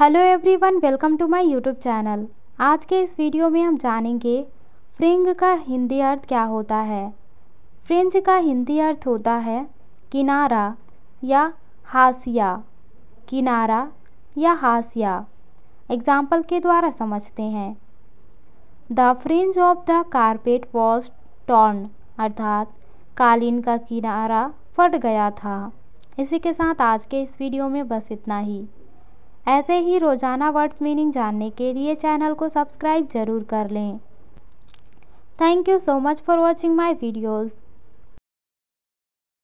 hello everyone welcome to my YouTube channel आज के इस वीडियो में हम जानेंगे फ्रिंग का हिंदी अर्थ क्या होता है फ्रिंज का हिंदी अर्थ होता है किनारा या हासिया किनारा या हासिया एग्जाम्पल के द्वारा समझते हैं the fringe of the carpet was torn अर्थात कालीन का किनारा फट गया था इसी के साथ आज के इस वीडियो में बस इतना ही ऐसे ही रोज़ाना वर्ड्स मीनिंग जानने के लिए चैनल को सब्सक्राइब ज़रूर कर लें thank you so much for watching my videos